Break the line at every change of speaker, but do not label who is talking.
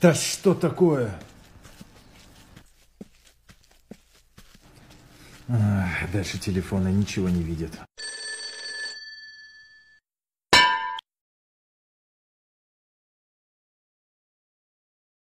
Да что такое?
Дальше телефона ничего не видит.